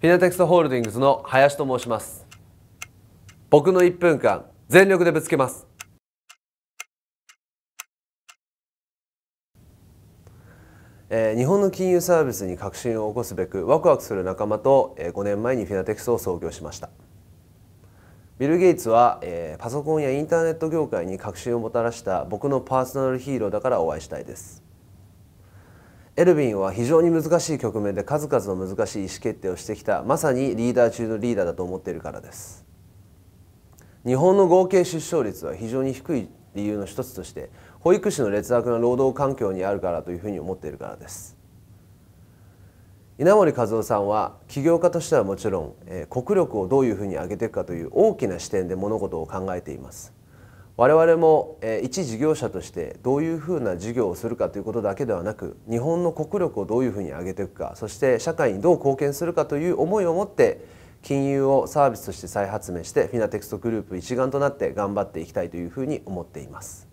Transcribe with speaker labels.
Speaker 1: フィナテクスホールディングスの林と申します僕の1分間全力でぶつけます
Speaker 2: え日本の金融サービスに革新を起こすべくワクワクする仲間と、え5年前にフィナテクスを創業しましたビル・ゲイツは、えパソコンやインターネット業界に革新をもたらした僕のパーソナルヒーローだからお会いしたいですエルヴィンは非常に難しい局面で数々の難しい意思決定をしてきたまさにリーダー中のリーダーだと思っているからです日本の合計出生率は非常に低い理由の一つとして保育士の劣悪な労働環境にあるからというふうに思っているからです稲森和夫さんは起業家としてはもちろん、え国力をどういうふうに上げていくかという大きな視点で物事を考えています我々も一事業者としてどういうふうな事業をするかということだけではなく日本の国力をどういうふうに上げていくかそして社会にどう貢献するかという思いを持って金融をサービスとして再発明してフィナテクストグループ一丸となって頑張っていきたいというふうに思っています。